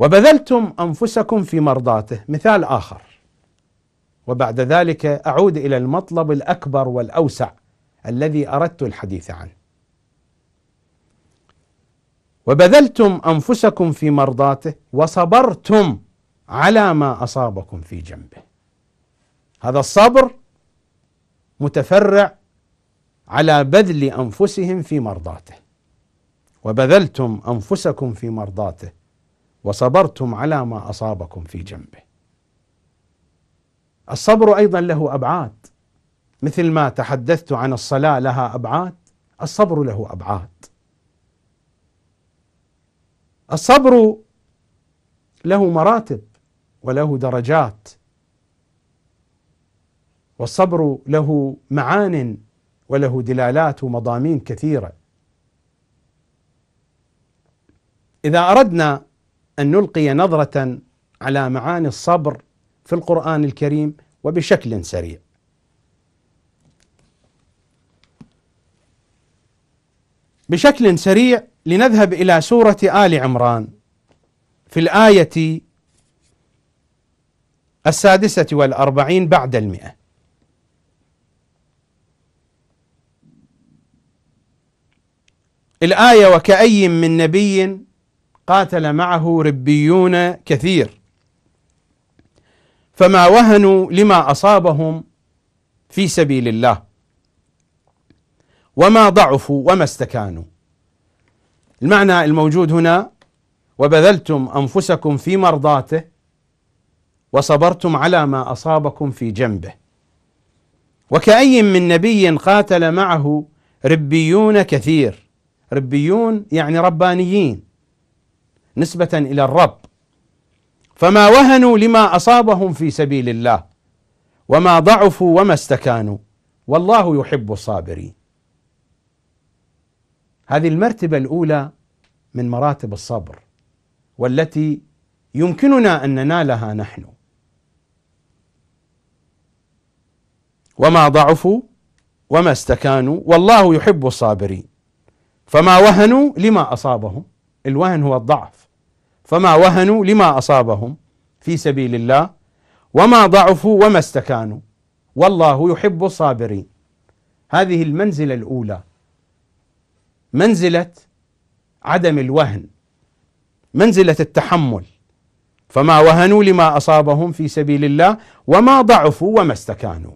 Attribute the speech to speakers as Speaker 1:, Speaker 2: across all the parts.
Speaker 1: وبذلتم انفسكم في مرضاته مثال اخر وبعد ذلك اعود الى المطلب الاكبر والاوسع الذي اردت الحديث عنه وبذلتم انفسكم في مرضاته وصبرتم على ما اصابكم في جنبه هذا الصبر متفرع على بذل انفسهم في مرضاته وبذلتم انفسكم في مرضاته وصبرتم على ما اصابكم في جنبه. الصبر ايضا له ابعاد مثل ما تحدثت عن الصلاه لها ابعاد الصبر له ابعاد. الصبر له مراتب وله درجات والصبر له معان وله دلالات ومضامين كثيره. اذا اردنا أن نلقي نظرة على معاني الصبر في القرآن الكريم وبشكل سريع. بشكل سريع لنذهب إلى سورة آل عمران في الآية السادسة والأربعين بعد المئة الآية وكأي من نبي قاتل معه ربيون كثير فما وهنوا لما اصابهم في سبيل الله وما ضعفوا وما استكانوا المعنى الموجود هنا وبذلتم انفسكم في مرضاته وصبرتم على ما اصابكم في جنبه وكأي من نبي قاتل معه ربيون كثير ربيون يعني ربانيين نسبة إلى الرب فما وهنوا لما أصابهم في سبيل الله وما ضعفوا وما استكانوا والله يحب الصابرين هذه المرتبة الأولى من مراتب الصبر والتي يمكننا أن ننالها نحن وما ضعفوا وما استكانوا والله يحب الصابرين فما وهنوا لما أصابهم الوهن هو الضعف فما وهنوا لما اصابهم في سبيل الله وما ضعفوا وما استكانوا والله يحب الصابرين هذه المنزله الاولى منزله عدم الوهن منزله التحمل فما وهنوا لما اصابهم في سبيل الله وما ضعفوا وما استكانوا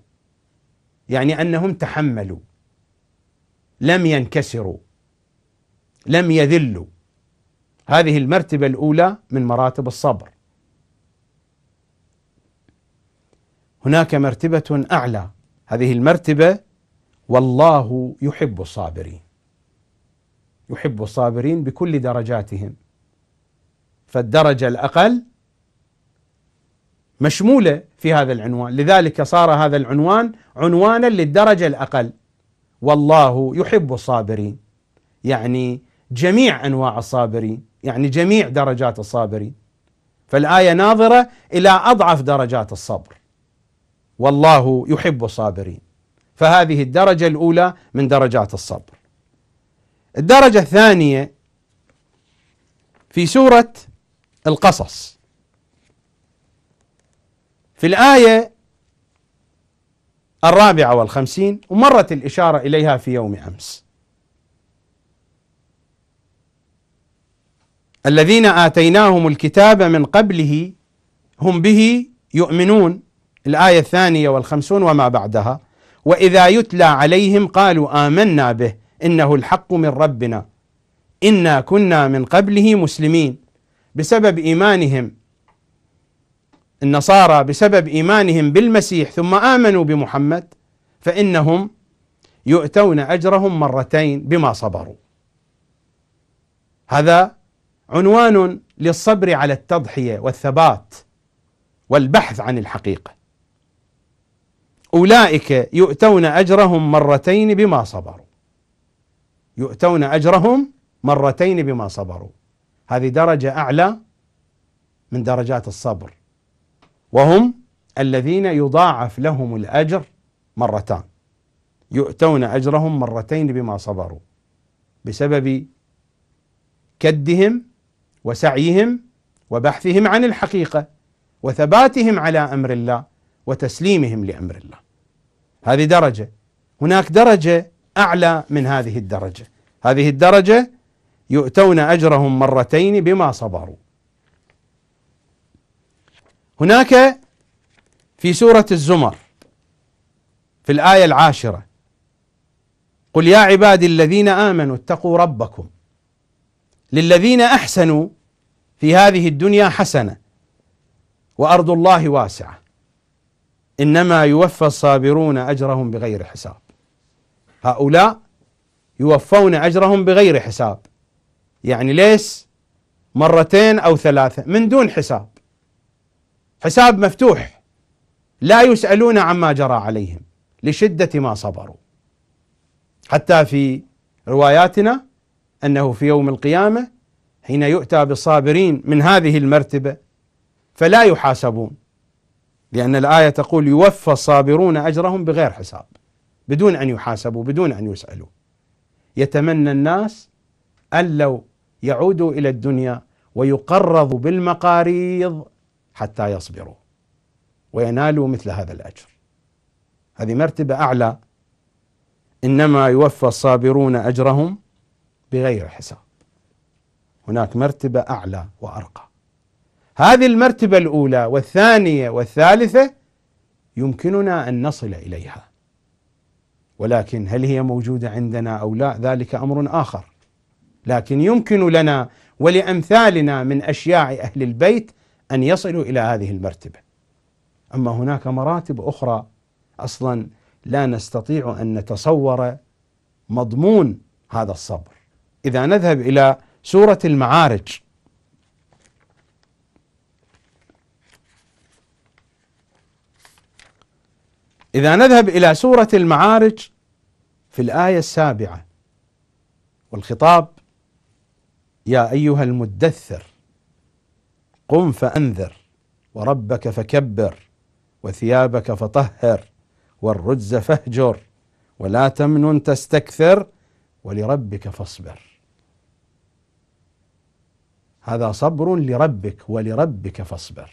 Speaker 1: يعني انهم تحملوا لم ينكسروا لم يذلوا هذه المرتبة الأولى من مراتب الصبر. هناك مرتبة أعلى هذه المرتبة والله يحب الصابرين. يحب الصابرين بكل درجاتهم. فالدرجة الأقل مشمولة في هذا العنوان، لذلك صار هذا العنوان عنوانا للدرجة الأقل. والله يحب الصابرين. يعني جميع أنواع الصابرين يعني جميع درجات الصابرين فالآية ناظرة إلى أضعف درجات الصبر والله يحب الصابرين فهذه الدرجة الأولى من درجات الصبر الدرجة الثانية في سورة القصص في الآية الرابعة والخمسين ومرت الإشارة إليها في يوم أمس الذين آتيناهم الكتاب من قبله هم به يؤمنون الآية الثانية والخمسون وما بعدها وإذا يتلى عليهم قالوا آمنا به إنه الحق من ربنا إنا كنا من قبله مسلمين بسبب إيمانهم النصارى بسبب إيمانهم بالمسيح ثم آمنوا بمحمد فإنهم يؤتون أجرهم مرتين بما صبروا هذا عنوان للصبر على التضحيه والثبات والبحث عن الحقيقه اولئك يؤتون اجرهم مرتين بما صبروا يؤتون اجرهم مرتين بما صبروا هذه درجه اعلى من درجات الصبر وهم الذين يضاعف لهم الاجر مرتان يؤتون اجرهم مرتين بما صبروا بسبب كدهم وسعيهم وبحثهم عن الحقيقه وثباتهم على امر الله وتسليمهم لامر الله. هذه درجه، هناك درجه اعلى من هذه الدرجه، هذه الدرجه يؤتون اجرهم مرتين بما صبروا. هناك في سوره الزمر في الايه العاشره قل يا عبادي الذين امنوا اتقوا ربكم للذين احسنوا في هذه الدنيا حسنه وارض الله واسعه انما يوفى الصابرون اجرهم بغير حساب هؤلاء يوفون اجرهم بغير حساب يعني ليس مرتين او ثلاثه من دون حساب حساب مفتوح لا يسالون عما جرى عليهم لشده ما صبروا حتى في رواياتنا أنه في يوم القيامة حين يؤتى بالصابرين من هذه المرتبة فلا يحاسبون لأن الآية تقول يوفى الصابرون أجرهم بغير حساب بدون أن يحاسبوا بدون أن يسألوا يتمنى الناس أن لو يعودوا إلى الدنيا ويقرضوا بالمقاريض حتى يصبروا وينالوا مثل هذا الأجر هذه مرتبة أعلى إنما يوفى الصابرون أجرهم بغير حساب هناك مرتبة أعلى وأرقى هذه المرتبة الأولى والثانية والثالثة يمكننا أن نصل إليها ولكن هل هي موجودة عندنا أو لا ذلك أمر آخر لكن يمكن لنا ولأمثالنا من أشياع أهل البيت أن يصلوا إلى هذه المرتبة أما هناك مراتب أخرى أصلا لا نستطيع أن نتصور مضمون هذا الصبر إذا نذهب إلى سورة المعارج إذا نذهب إلى سورة المعارج في الآية السابعة والخطاب يا أيها المدثر قم فأنذر وربك فكبر وثيابك فطهر والرجز فاهجر ولا تمنن تستكثر ولربك فاصبر هذا صبر لربك ولربك فاصبر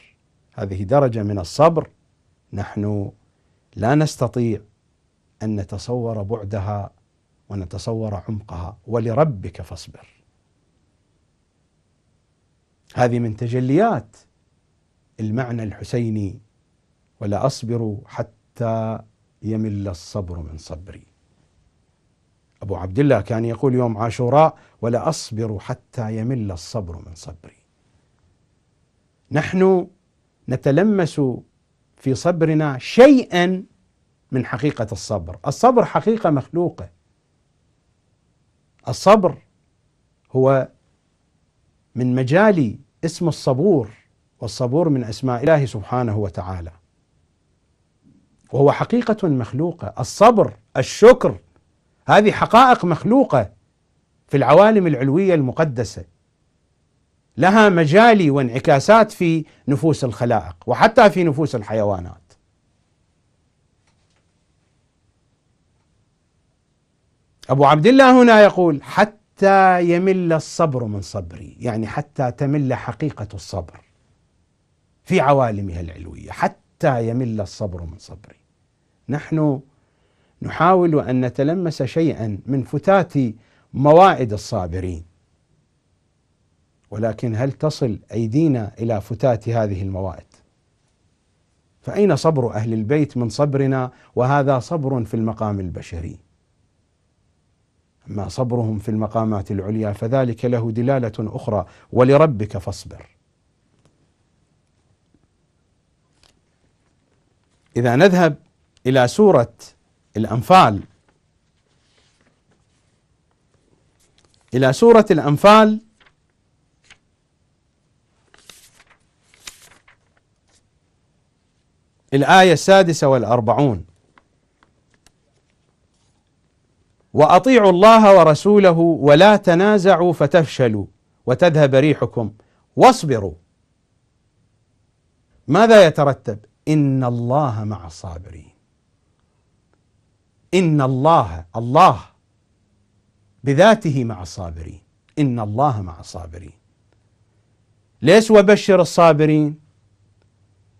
Speaker 1: هذه درجة من الصبر نحن لا نستطيع أن نتصور بعدها ونتصور عمقها ولربك فاصبر هذه من تجليات المعنى الحسيني ولا أصبر حتى يمل الصبر من صبري أبو عبد الله كان يقول يوم عاشوراء ولا أصبر حتى يمل الصبر من صبري نحن نتلمس في صبرنا شيئا من حقيقة الصبر الصبر حقيقة مخلوقة الصبر هو من مجال اسم الصبور والصبور من أسماء الله سبحانه وتعالى وهو حقيقة مخلوقة الصبر الشكر هذه حقائق مخلوقه في العوالم العلويه المقدسه لها مجالي وانعكاسات في نفوس الخلائق وحتى في نفوس الحيوانات ابو عبد الله هنا يقول حتى يمل الصبر من صبري يعني حتى تمل حقيقه الصبر في عوالمها العلويه حتى يمل الصبر من صبري نحن نحاول ان نتلمس شيئا من فتات مواعد الصابرين ولكن هل تصل ايدينا الى فتات هذه الموائد فاين صبر اهل البيت من صبرنا وهذا صبر في المقام البشري اما صبرهم في المقامات العليا فذلك له دلاله اخرى ولربك فاصبر اذا نذهب الى سوره الأنفال إلى سورة الأنفال الآية السادسة والأربعون وأطيعوا الله ورسوله ولا تنازعوا فتفشلوا وتذهب ريحكم واصبروا ماذا يترتب إن الله مع الصابرين إن الله الله بذاته مع الصابرين إن الله مع الصابرين ليس وبشر الصابرين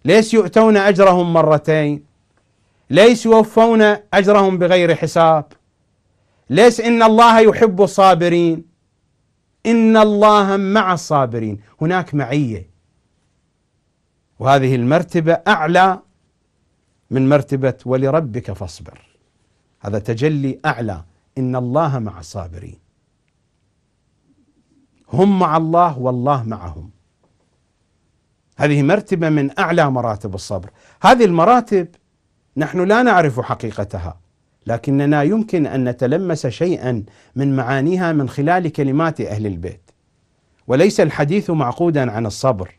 Speaker 1: ليس يؤتون أجرهم مرتين ليس يوفون أجرهم بغير حساب ليس إن الله يحب الصابرين إن الله مع الصابرين هناك معية وهذه المرتبة أعلى من مرتبة ولربك فاصبر هذا تجلي اعلى ان الله مع الصابرين هم مع الله والله معهم هذه مرتبه من اعلى مراتب الصبر هذه المراتب نحن لا نعرف حقيقتها لكننا يمكن ان نتلمس شيئا من معانيها من خلال كلمات اهل البيت وليس الحديث معقودا عن الصبر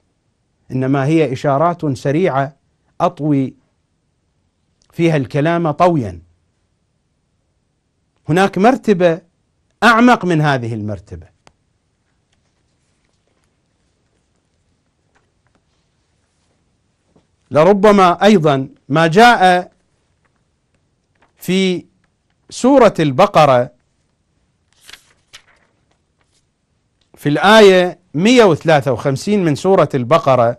Speaker 1: انما هي اشارات سريعه اطوي فيها الكلام طويا هناك مرتبة أعمق من هذه المرتبة لربما أيضا ما جاء في سورة البقرة في الآية 153 من سورة البقرة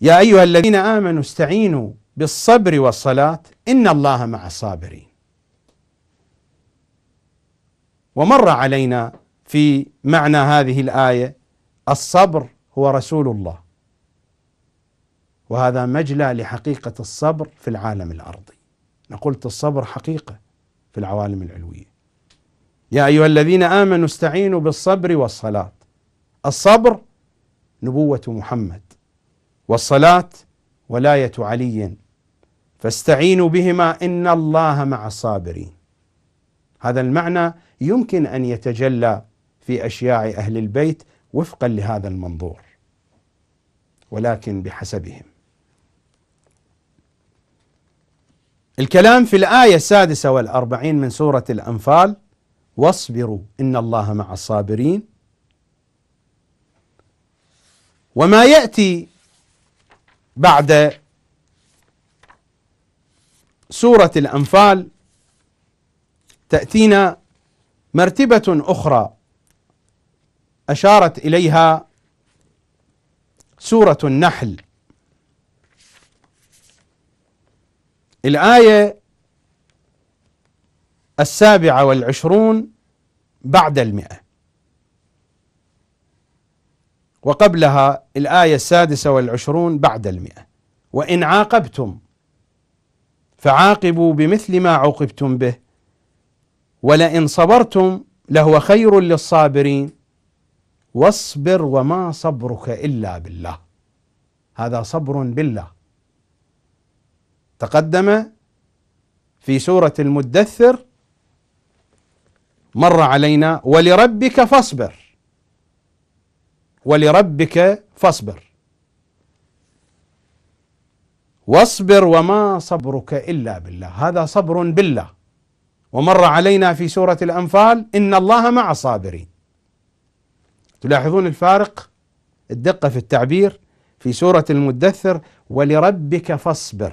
Speaker 1: يا أيها الذين آمنوا استعينوا بالصبر والصلاة إن الله مع الصابرين ومر علينا في معنى هذه الآية الصبر هو رسول الله وهذا مجلى لحقيقة الصبر في العالم الأرضي قلت الصبر حقيقة في العوالم العلوية يا أيها الذين آمنوا استعينوا بالصبر والصلاة الصبر نبوة محمد والصلاة ولاية علي فاستعينوا بهما ان الله مع الصابرين. هذا المعنى يمكن ان يتجلى في اشياع اهل البيت وفقا لهذا المنظور. ولكن بحسبهم. الكلام في الآية السادسة والأربعين من سورة الأنفال واصبروا إن الله مع الصابرين وما يأتي بعد سورة الأنفال تأتينا مرتبة أخرى أشارت إليها سورة النحل الآية السابعة والعشرون بعد المئة وقبلها الآية السادسة والعشرون بعد المئة وإن عاقبتم فعاقبوا بمثل ما عوقبتم به ولئن صبرتم لهو خير للصابرين واصبر وما صبرك الا بالله هذا صبر بالله تقدم في سوره المدثر مر علينا ولربك فاصبر ولربك فاصبر واصبر وما صبرك الا بالله هذا صبر بالله ومر علينا في سوره الانفال ان الله مع الصابرين تلاحظون الفارق الدقه في التعبير في سوره المدثر ولربك فاصبر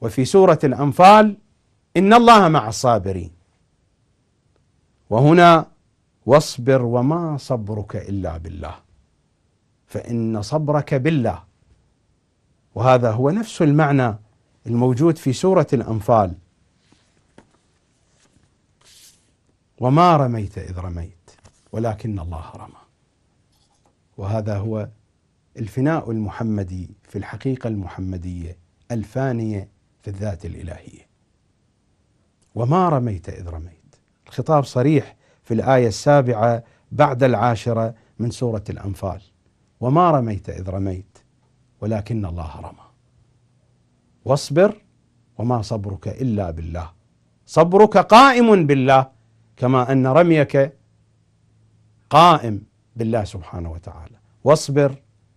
Speaker 1: وفي سوره الانفال ان الله مع الصابرين وهنا واصبر وما صبرك الا بالله فإن صبرك بالله وهذا هو نفس المعنى الموجود في سورة الأنفال وما رميت إذ رميت ولكن الله رمى وهذا هو الفناء المحمدي في الحقيقة المحمدية الفانية في الذات الإلهية وما رميت إذ رميت الخطاب صريح في الآية السابعة بعد العاشرة من سورة الأنفال وما رميت إذ رميت ولكن الله رمى واصبر وما صبرك إلا بالله صبرك قائم بالله كما أن رميك قائم بالله سبحانه وتعالى واصبر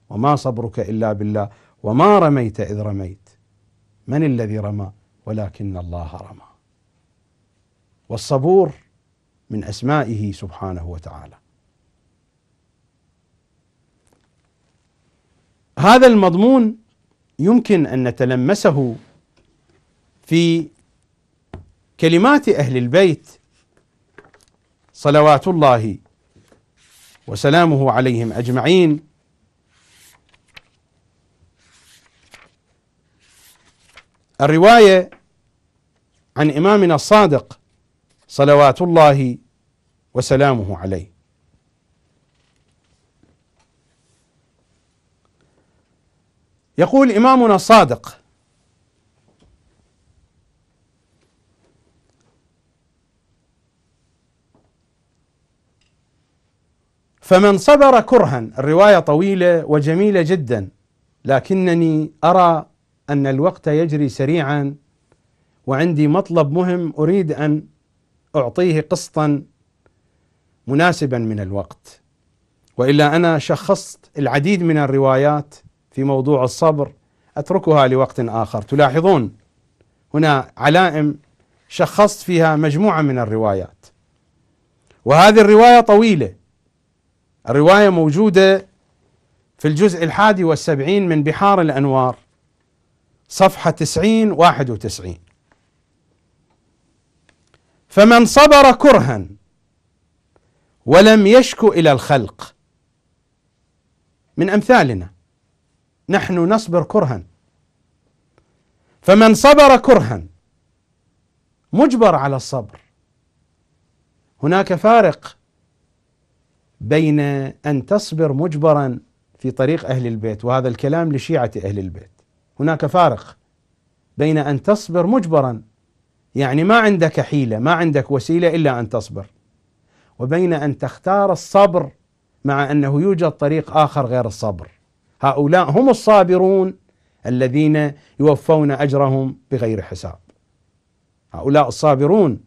Speaker 1: وما صبرك إلا بالله وما رميت إذ رميت من الذي رمى ولكن الله رمى والصبور من أسمائه سبحانه وتعالى هذا المضمون يمكن ان نتلمسه في كلمات اهل البيت صلوات الله وسلامه عليهم اجمعين الروايه عن امامنا الصادق صلوات الله وسلامه عليه يقول إمامنا الصادق فمن صبر كرها الرواية طويلة وجميلة جدا لكنني أرى أن الوقت يجري سريعا وعندي مطلب مهم أريد أن أعطيه قسطا مناسبا من الوقت وإلا أنا شخصت العديد من الروايات في موضوع الصبر اتركها لوقت اخر تلاحظون هنا علائم شخصت فيها مجموعه من الروايات وهذه الروايه طويله الروايه موجوده في الجزء الحادي والسبعين من بحار الانوار صفحه تسعين واحد وتسعين فمن صبر كرها ولم يشكو الى الخلق من امثالنا نحن نصبر كرها فمن صبر كرها مجبر على الصبر هناك فارق بين ان تصبر مجبرا في طريق اهل البيت وهذا الكلام لشيعه اهل البيت هناك فارق بين ان تصبر مجبرا يعني ما عندك حيله ما عندك وسيله الا ان تصبر وبين ان تختار الصبر مع انه يوجد طريق اخر غير الصبر هؤلاء هم الصابرون الذين يوفون اجرهم بغير حساب. هؤلاء الصابرون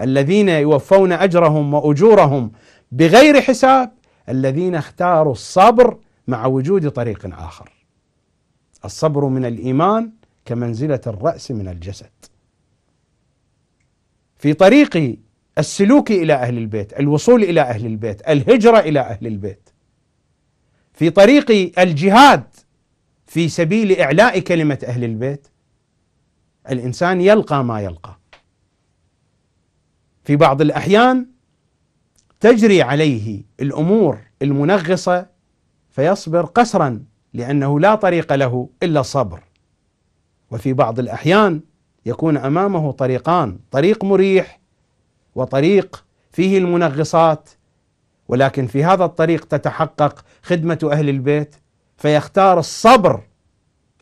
Speaker 1: الذين يوفون اجرهم واجورهم بغير حساب الذين اختاروا الصبر مع وجود طريق اخر. الصبر من الايمان كمنزله الراس من الجسد. في طريق السلوك الى اهل البيت، الوصول الى اهل البيت، الهجره الى اهل البيت. في طريق الجهاد في سبيل اعلاء كلمه اهل البيت الانسان يلقى ما يلقى في بعض الاحيان تجري عليه الامور المنغصه فيصبر قسرا لانه لا طريق له الا الصبر وفي بعض الاحيان يكون امامه طريقان طريق مريح وطريق فيه المنغصات ولكن في هذا الطريق تتحقق خدمه اهل البيت فيختار الصبر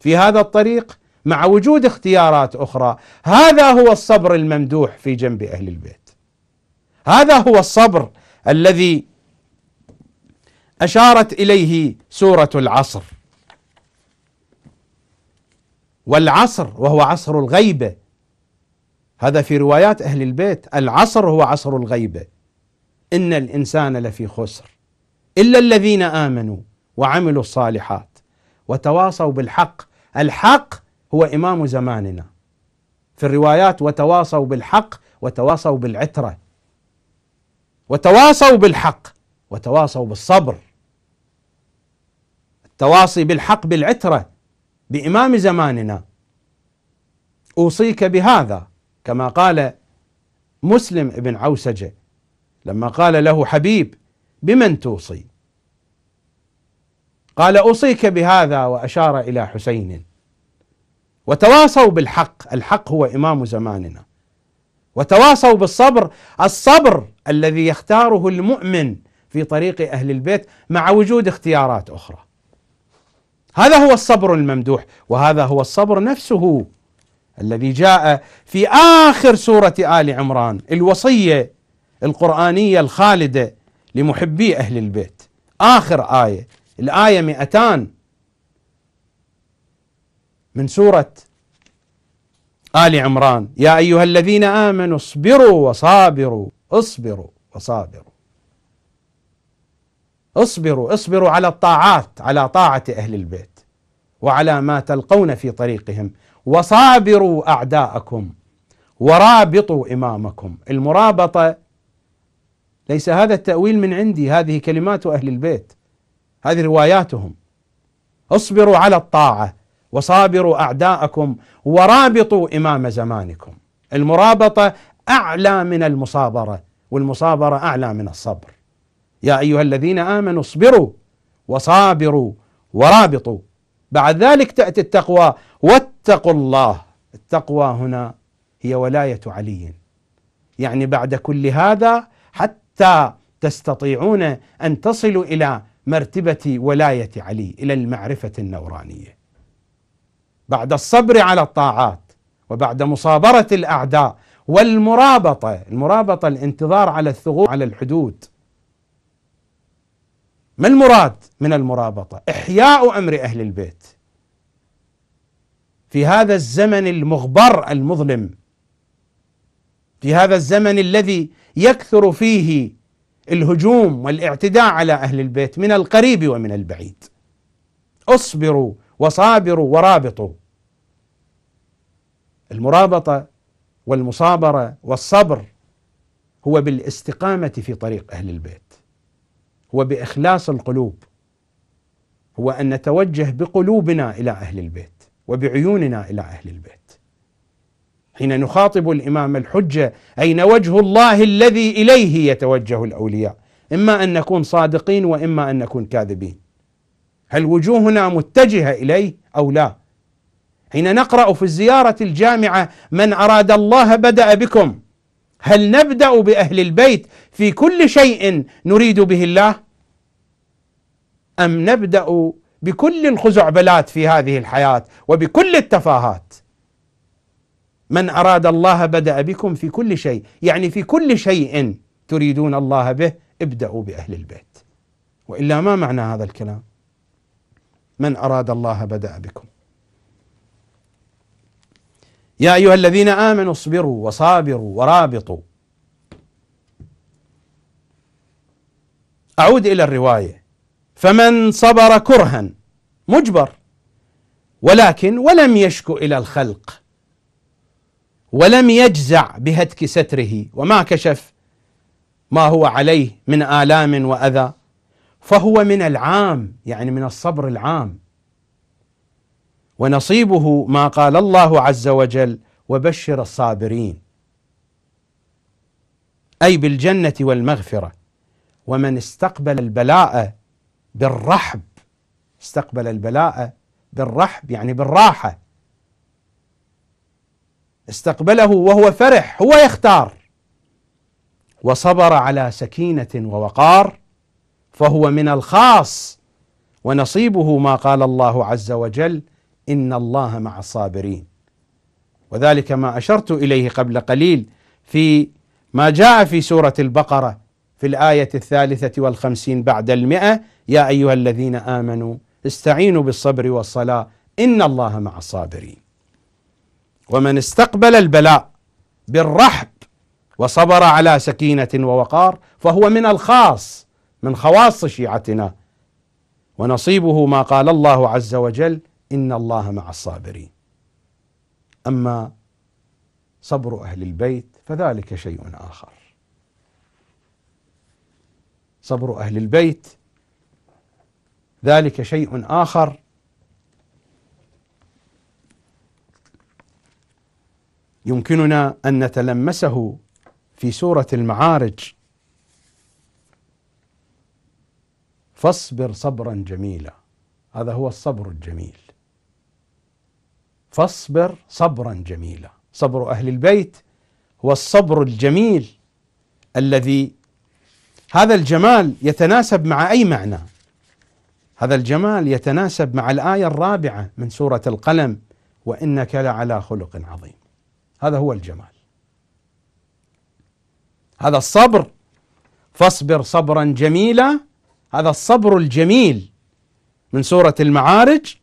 Speaker 1: في هذا الطريق مع وجود اختيارات اخرى هذا هو الصبر الممدوح في جنب اهل البيت هذا هو الصبر الذي اشارت اليه سوره العصر والعصر وهو عصر الغيبه هذا في روايات اهل البيت العصر هو عصر الغيبه إن الإنسان لفي خسر إلا الذين آمنوا وعملوا الصالحات وتواصوا بالحق الحق هو إمام زماننا في الروايات وتواصوا بالحق وتواصوا بالعترة وتواصوا بالحق وتواصوا بالصبر التواصي بالحق بالعترة بإمام زماننا أوصيك بهذا كما قال مسلم بن عوسجة لما قال له حبيب بمن توصي قال اوصيك بهذا واشار الى حسين وتواصوا بالحق الحق هو امام زماننا وتواصوا بالصبر الصبر الذي يختاره المؤمن في طريق اهل البيت مع وجود اختيارات اخرى هذا هو الصبر الممدوح وهذا هو الصبر نفسه الذي جاء في اخر سوره ال عمران الوصيه القرآنية الخالدة لمحبي أهل البيت آخر آية الآية 200 من سورة آل عمران يا أيها الذين آمنوا اصبروا وصابروا اصبروا وصابروا اصبروا اصبروا على الطاعات على طاعة أهل البيت وعلى ما تلقون في طريقهم وصابروا أعداءكم ورابطوا إمامكم المرابطة ليس هذا التأويل من عندي هذه كلمات أهل البيت هذه رواياتهم اصبروا على الطاعة وصابروا أعداءكم ورابطوا إمام زمانكم المرابطة أعلى من المصابرة والمصابرة أعلى من الصبر يا أيها الذين آمنوا اصبروا وصابروا ورابطوا بعد ذلك تأتي التقوى واتقوا الله التقوى هنا هي ولاية علي يعني بعد كل هذا حتى تستطيعون ان تصلوا الى مرتبه ولايه علي الى المعرفه النورانيه. بعد الصبر على الطاعات وبعد مصابره الاعداء والمرابطه، المرابطه الانتظار على الثغور على الحدود. ما المراد من المرابطه؟ احياء امر اهل البيت. في هذا الزمن المغبر المظلم في هذا الزمن الذي يكثر فيه الهجوم والاعتداء على اهل البيت من القريب ومن البعيد. اصبروا وصابروا ورابطوا. المرابطه والمصابره والصبر هو بالاستقامه في طريق اهل البيت. هو باخلاص القلوب. هو ان نتوجه بقلوبنا الى اهل البيت وبعيوننا الى اهل البيت. حين نخاطب الامام الحجه اين وجه الله الذي اليه يتوجه الاولياء اما ان نكون صادقين واما ان نكون كاذبين هل وجوهنا متجهه اليه او لا حين نقرا في الزياره الجامعه من اراد الله بدا بكم هل نبدا باهل البيت في كل شيء نريد به الله ام نبدا بكل الخزعبلات في هذه الحياه وبكل التفاهات من أراد الله بدأ بكم في كل شيء يعني في كل شيء تريدون الله به ابدأوا بأهل البيت وإلا ما معنى هذا الكلام من أراد الله بدأ بكم يا أيها الذين آمنوا اصبروا وصابروا ورابطوا أعود إلى الرواية فمن صبر كرها مجبر ولكن ولم يشكو إلى الخلق ولم يجزع بهتك ستره وما كشف ما هو عليه من آلام وأذى فهو من العام يعني من الصبر العام ونصيبه ما قال الله عز وجل وبشر الصابرين أي بالجنة والمغفرة ومن استقبل البلاء بالرحب استقبل البلاء بالرحب يعني بالراحة استقبله وهو فرح هو يختار وصبر على سكينه ووقار فهو من الخاص ونصيبه ما قال الله عز وجل ان الله مع الصابرين وذلك ما اشرت اليه قبل قليل في ما جاء في سوره البقره في الايه الثالثه والخمسين بعد المئه يا ايها الذين امنوا استعينوا بالصبر والصلاه ان الله مع الصابرين ومن استقبل البلاء بالرحب وصبر على سكينة ووقار فهو من الخاص من خواص شيعتنا ونصيبه ما قال الله عز وجل إن الله مع الصابرين أما صبر أهل البيت فذلك شيء آخر صبر أهل البيت ذلك شيء آخر يمكننا ان نتلمسه في سوره المعارج فاصبر صبرا جميلا هذا هو الصبر الجميل فاصبر صبرا جميلا صبر اهل البيت هو الصبر الجميل الذي هذا الجمال يتناسب مع اي معنى هذا الجمال يتناسب مع الايه الرابعه من سوره القلم وانك لعلى خلق عظيم هذا هو الجمال هذا الصبر فاصبر صبرا جميلا هذا الصبر الجميل من سوره المعارج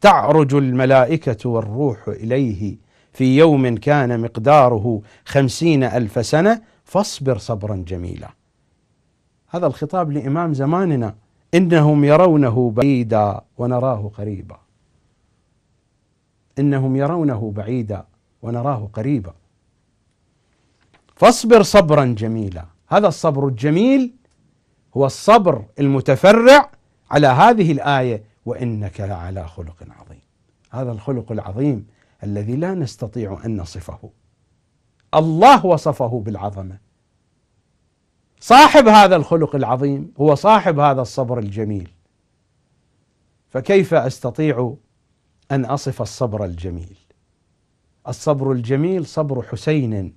Speaker 1: تعرج الملائكه والروح اليه في يوم كان مقداره خمسين الف سنه فاصبر صبرا جميلا هذا الخطاب لامام زماننا انهم يرونه بعيدا ونراه قريبا انهم يرونه بعيدا ونراه قريبا فاصبر صبرا جميلا هذا الصبر الجميل هو الصبر المتفرع على هذه الايه وانك لعلى خلق عظيم هذا الخلق العظيم الذي لا نستطيع ان نصفه الله وصفه بالعظمه صاحب هذا الخلق العظيم هو صاحب هذا الصبر الجميل فكيف استطيع ان اصف الصبر الجميل الصبر الجميل صبر حسين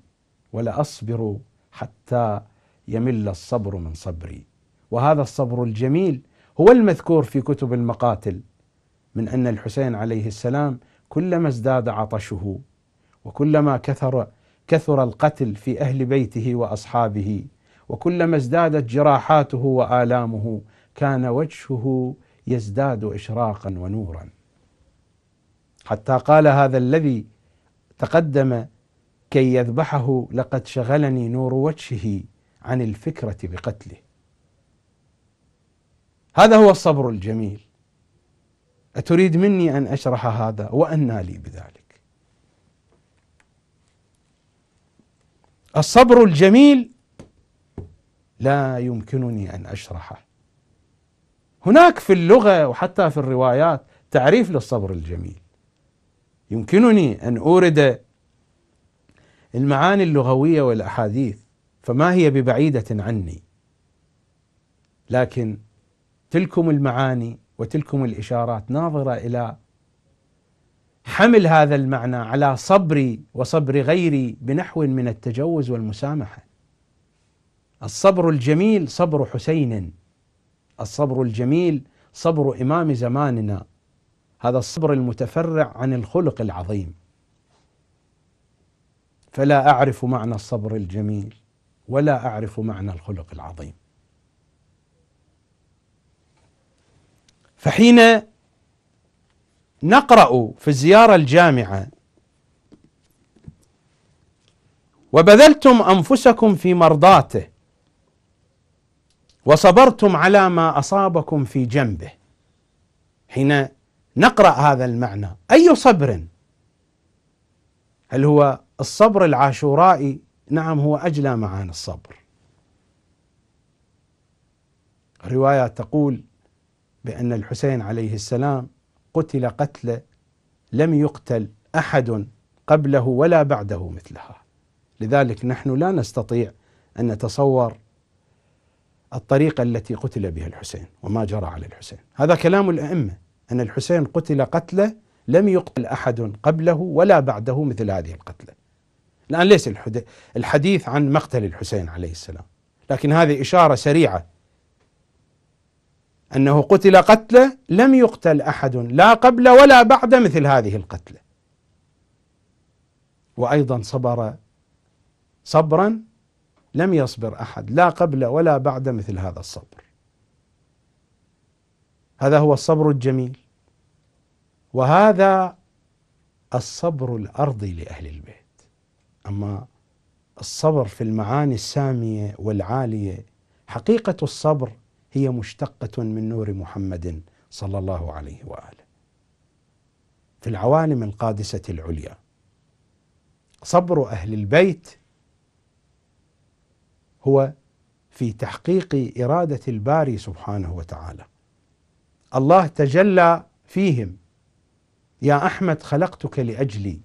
Speaker 1: ولا أصبر حتى يمل الصبر من صبري وهذا الصبر الجميل هو المذكور في كتب المقاتل من أن الحسين عليه السلام كلما ازداد عطشه وكلما كثر كثر القتل في أهل بيته وأصحابه وكلما ازدادت جراحاته وآلامه كان وجهه يزداد إشراقا ونورا حتى قال هذا الذي تقدم كي يذبحه لقد شغلني نور وجهه عن الفكرة بقتله هذا هو الصبر الجميل أتريد مني أن أشرح هذا وأنى لي بذلك الصبر الجميل لا يمكنني أن أشرحه هناك في اللغة وحتى في الروايات تعريف للصبر الجميل يمكنني ان اورد المعاني اللغويه والاحاديث فما هي ببعيده عني لكن تلكم المعاني وتلكم الاشارات ناظره الى حمل هذا المعنى على صبري وصبر غيري بنحو من التجوز والمسامحه الصبر الجميل صبر حسين الصبر الجميل صبر امام زماننا هذا الصبر المتفرع عن الخلق العظيم فلا اعرف معنى الصبر الجميل ولا اعرف معنى الخلق العظيم فحين نقرا في الزياره الجامعه وبذلتم انفسكم في مرضاته وصبرتم على ما اصابكم في جنبه حين نقرأ هذا المعنى أي صبر هل هو الصبر العاشورائي نعم هو أجلى معاني الصبر الرواية تقول بأن الحسين عليه السلام قتل قتلة لم يقتل أحد قبله ولا بعده مثلها لذلك نحن لا نستطيع أن نتصور الطريقة التي قتل بها الحسين وما جرى على الحسين هذا كلام الأئمة أن الحسين قتل قتلة لم يقتل أحد قبله ولا بعده مثل هذه القتلة الآن ليس الحديث عن مقتل الحسين عليه السلام لكن هذه إشارة سريعة أنه قتل قتلة لم يقتل أحد لا قبل ولا بعد مثل هذه القتلة وأيضا صبر صبرا لم يصبر أحد لا قبل ولا بعد مثل هذا الصبر هذا هو الصبر الجميل وهذا الصبر الارضي لاهل البيت اما الصبر في المعاني الساميه والعاليه حقيقه الصبر هي مشتقه من نور محمد صلى الله عليه واله في العوالم القادسه العليا صبر اهل البيت هو في تحقيق اراده الباري سبحانه وتعالى الله تجلى فيهم يا احمد خلقتك لاجلي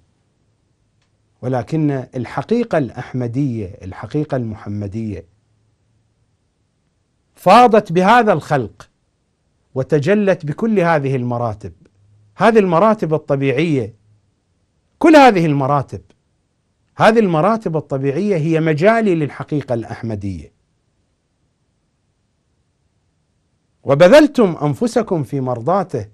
Speaker 1: ولكن الحقيقه الاحمديه الحقيقه المحمديه فاضت بهذا الخلق وتجلت بكل هذه المراتب هذه المراتب الطبيعيه كل هذه المراتب هذه المراتب الطبيعيه هي مجالي للحقيقه الاحمديه وبذلتم انفسكم في مرضاته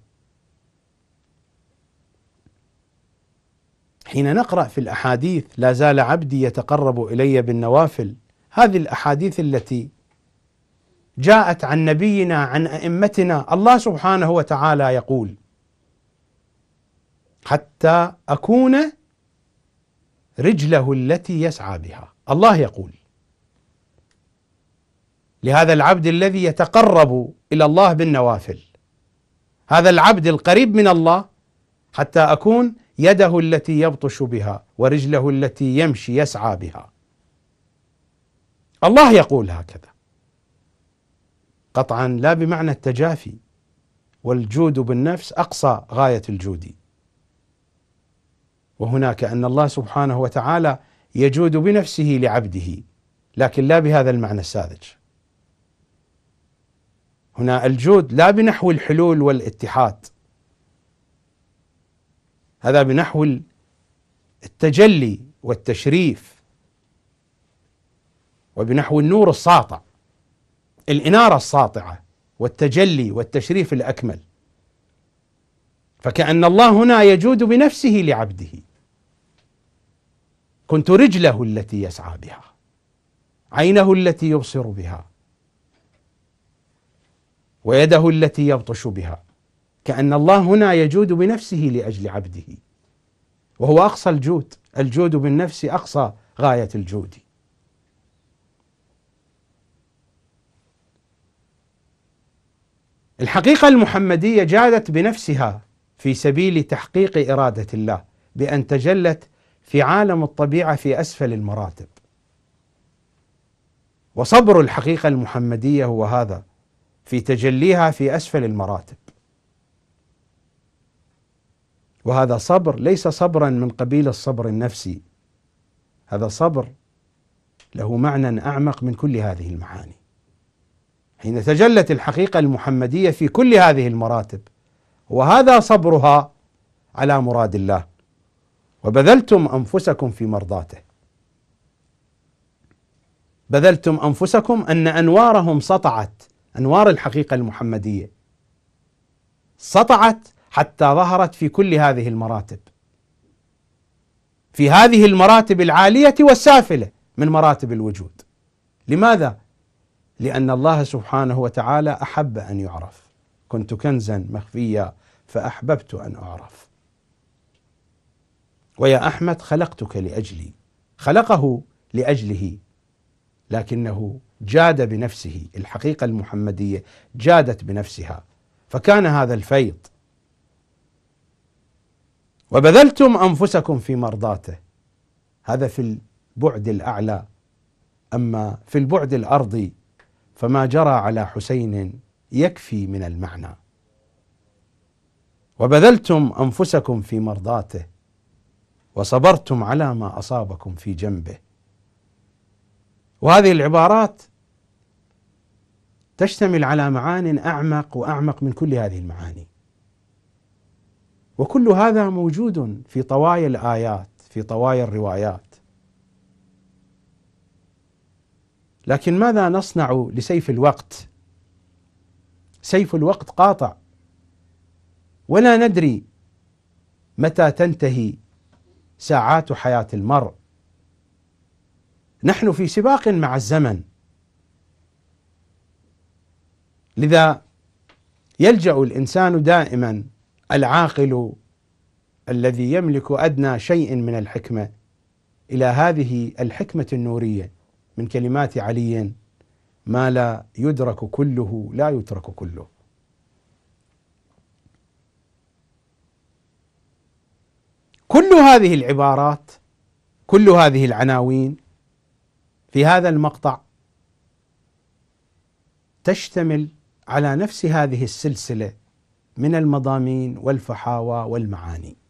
Speaker 1: حين نقرا في الاحاديث لا زال عبدي يتقرب الي بالنوافل هذه الاحاديث التي جاءت عن نبينا عن ائمتنا الله سبحانه وتعالى يقول حتى اكون رجله التي يسعى بها الله يقول لهذا العبد الذي يتقرب الى الله بالنوافل هذا العبد القريب من الله حتى اكون يده التي يبطش بها ورجله التي يمشي يسعى بها الله يقول هكذا قطعا لا بمعنى التجافي والجود بالنفس اقصى غايه الجود وهناك ان الله سبحانه وتعالى يجود بنفسه لعبده لكن لا بهذا المعنى الساذج هنا الجود لا بنحو الحلول والاتحاد هذا بنحو التجلي والتشريف وبنحو النور الساطع الإنارة الساطعة والتجلي والتشريف الأكمل فكأن الله هنا يجود بنفسه لعبده كنت رجله التي يسعى بها عينه التي يبصر بها ويده التي يبطش بها كأن الله هنا يجود بنفسه لأجل عبده وهو أقصى الجود الجود بالنفس أقصى غاية الجود الحقيقة المحمدية جادت بنفسها في سبيل تحقيق إرادة الله بأن تجلت في عالم الطبيعة في أسفل المراتب وصبر الحقيقة المحمدية هو هذا في تجليها في اسفل المراتب. وهذا صبر ليس صبرا من قبيل الصبر النفسي. هذا صبر له معنى اعمق من كل هذه المعاني. حين تجلت الحقيقه المحمديه في كل هذه المراتب وهذا صبرها على مراد الله وبذلتم انفسكم في مرضاته. بذلتم انفسكم ان انوارهم سطعت أنوار الحقيقة المحمدية سطعت حتى ظهرت في كل هذه المراتب في هذه المراتب العالية والسافلة من مراتب الوجود لماذا؟ لأن الله سبحانه وتعالى أحب أن يعرف كنت كنزا مخفيا فأحببت أن أعرف ويا أحمد خلقتك لأجلي خلقه لأجله لكنه جاد بنفسه الحقيقة المحمدية جادت بنفسها فكان هذا الفيض وبذلتم أنفسكم في مرضاته هذا في البعد الأعلى أما في البعد الأرضي فما جرى على حسين يكفي من المعنى وبذلتم انفسكم في مرضاته وصبرتم على ما اصابكم في جنبه وهذه العبارات تشتمل على معان اعمق واعمق من كل هذه المعاني. وكل هذا موجود في طوايا الايات، في طوايا الروايات. لكن ماذا نصنع لسيف الوقت؟ سيف الوقت قاطع ولا ندري متى تنتهي ساعات حياه المرء نحن في سباق مع الزمن لذا يلجا الانسان دائما العاقل الذي يملك ادنى شيء من الحكمه الى هذه الحكمه النوريه من كلمات علي ما لا يدرك كله لا يترك كله كل هذه العبارات كل هذه العناوين في هذا المقطع تشتمل على نفس هذه السلسله من المضامين والفحاوى والمعاني